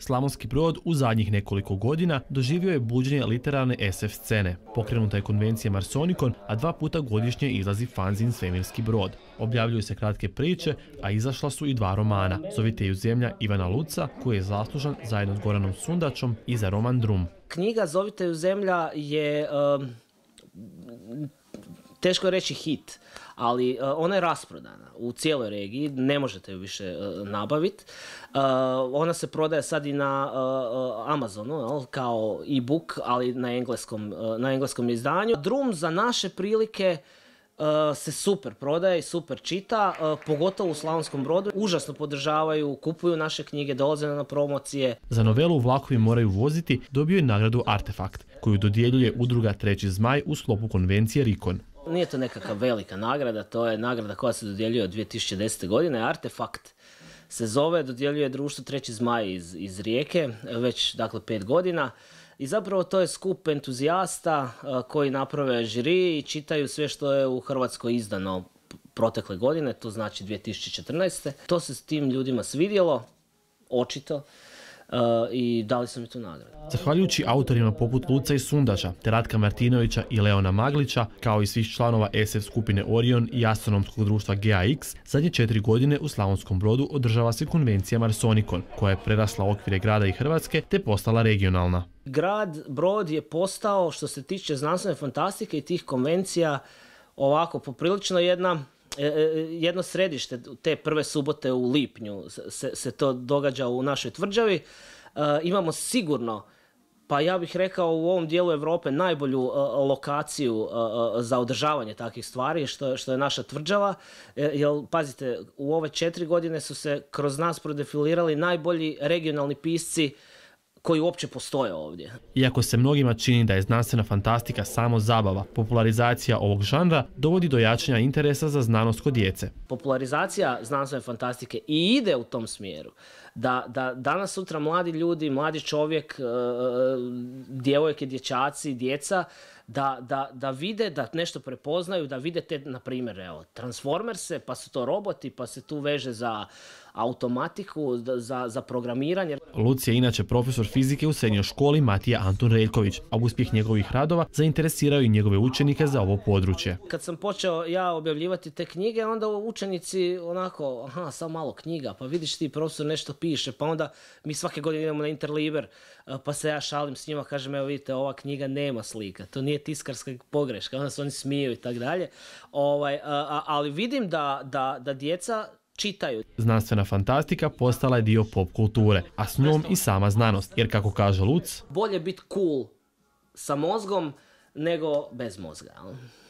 Slavonski Brod u zadnjih nekoliko godina doživio je buđenje literarne SF scene. Pokrenuta je konvencija Marsonikon, a dva puta godišnje izlazi fanzin Svemirski Brod. Objavljuju se kratke priče, a izašla su i dva romana, Zovite ju zemlja Ivana Luca, koji je zaslužan zajedno s Goranom Sundačom i za roman Drum. Knjiga Zovite ju zemlja je... Um, teško je reći hit, ali e, ona je rasprodana u cijeloj regiji, ne možete ju više e, nabaviti. E, ona se prodaje sad i na Amazonu kao e-book, ali na engleskom, na engleskom izdanju. Drum za naše prilike se super prodaje i super čita, pogotovo u Slavonskom brodu. Užasno podržavaju, kupuju naše knjige, dolaze na promocije. Za novelu Vlakovi moraju voziti dobio je nagradu Artefakt, koju dodjeljuje udruga Treći zmaj u sklopu konvencije Rikon nije to nekakva velika nagrada, to je nagrada koja se dodjeljuje od 2010. godine, artefakt se zove, dodjeljuje društvo Treći zmaj iz, iz Rijeke, već dakle pet godina. I zapravo to je skup entuzijasta e, koji naprave žiri i čitaju sve što je u Hrvatskoj izdano protekle godine, to znači 2014. To se s tim ljudima svidjelo, očito. Uh, i dali su mi tu nagradu. Zahvaljujući autorima poput Luca i Sundaža, Teratka Martinovića i Leona Maglića, kao i svih članova SF skupine Orion i astronomskog društva GAX, zadnje četiri godine u Slavonskom brodu održava se konvencija Marsonikon, koja je prerasla okvire grada i Hrvatske te postala regionalna. Grad Brod je postao, što se tiče znanstvene fantastike i tih konvencija, ovako poprilično jedna E, e, jedno središte te prve subote u lipnju se, to događa u našoj tvrđavi. E, imamo sigurno pa ja bih rekao u ovom dijelu Europe najbolju lokaciju za održavanje takvih stvari što, što je naša tvrđava. jel pazite, u ove četiri godine su se kroz nas prodefilirali najbolji regionalni pisci koji uopće postoje ovdje. Iako se mnogima čini da je znanstvena fantastika samo zabava, popularizacija ovog žanra dovodi do jačanja interesa za znanost kod djece. Popularizacija znanstvene fantastike i ide u tom smjeru. Da, da danas sutra mladi ljudi, mladi čovjek, e, e, e, djevojke, dječaci, djeca da, da, da vide, da nešto prepoznaju, da vide te, na primjer, evo, pa su to roboti, pa se tu veže za automatiku, za, za programiranje. Lucija je inače profesor fizike u srednjoj školi Matija Anton Reljković, a uspjeh njegovih radova zainteresiraju i njegove učenike za ovo područje. Kad sam počeo ja objavljivati te knjige, onda učenici onako, aha, samo malo knjiga, pa vidiš ti profesor nešto piše, pa onda mi svake godine idemo na Interliber, pa se ja šalim s njima, kažem, evo vidite, ova knjiga nema slika, to nije nije tiskarska pogreška, onda se oni smiju i tako dalje. Ovaj, ali vidim da, da, da djeca čitaju. Znanstvena fantastika postala je dio pop kulture, a s njom i sama znanost, jer kako kaže Luc... Bolje biti cool sa mozgom nego bez mozga.